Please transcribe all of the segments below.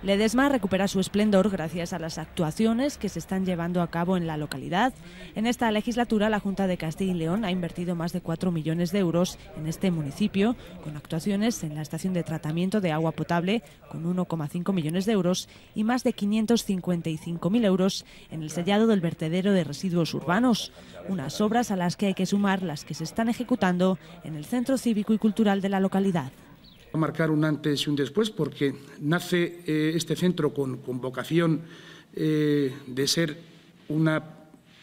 Ledesma recupera su esplendor gracias a las actuaciones que se están llevando a cabo en la localidad. En esta legislatura, la Junta de Castilla y León ha invertido más de 4 millones de euros en este municipio, con actuaciones en la estación de tratamiento de agua potable, con 1,5 millones de euros, y más de 555.000 euros en el sellado del vertedero de residuos urbanos. Unas obras a las que hay que sumar las que se están ejecutando en el Centro Cívico y Cultural de la localidad a marcar un antes y un después porque nace eh, este centro con, con vocación eh, de ser una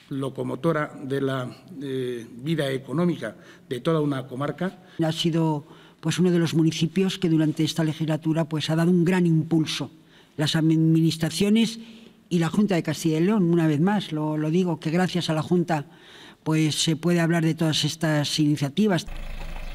locomotora de la eh, vida económica de toda una comarca. Ha sido pues, uno de los municipios que durante esta legislatura pues, ha dado un gran impulso. Las administraciones y la Junta de Castilla y León, una vez más, lo, digo, que gracias a la Junta pues, se puede hablar de todas estas iniciativas.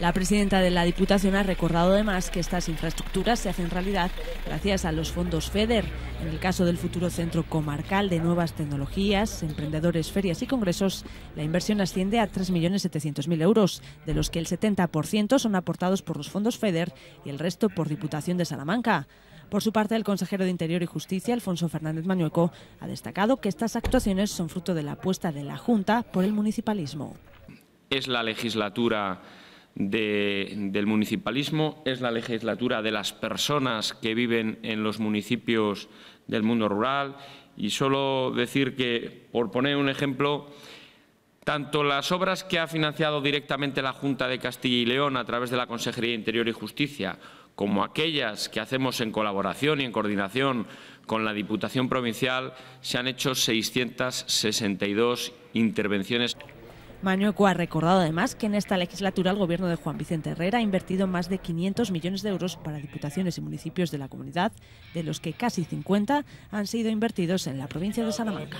La presidenta de la Diputación ha recordado además que estas infraestructuras se hacen realidad gracias a los fondos FEDER. En el caso del futuro Centro Comarcal de Nuevas Tecnologías, Emprendedores, Ferias y Congresos, la inversión asciende a 3.700.000 euros, de los que el 70% son aportados por los fondos FEDER y el resto por Diputación de Salamanca. Por su parte, el consejero de Interior y Justicia, Alfonso Fernández Mañueco, ha destacado que estas actuaciones son fruto de la apuesta de la Junta por el municipalismo. Es la legislatura de, del municipalismo, es la legislatura de las personas que viven en los municipios del mundo rural. Y solo decir que, por poner un ejemplo, tanto las obras que ha financiado directamente la Junta de Castilla y León a través de la Consejería de Interior y Justicia, como aquellas que hacemos en colaboración y en coordinación con la Diputación Provincial, se han hecho 662 intervenciones. Mañueco ha recordado además que en esta legislatura el gobierno de Juan Vicente Herrera ha invertido más de 500 millones de euros para diputaciones y municipios de la comunidad, de los que casi 50 han sido invertidos en la provincia de Salamanca.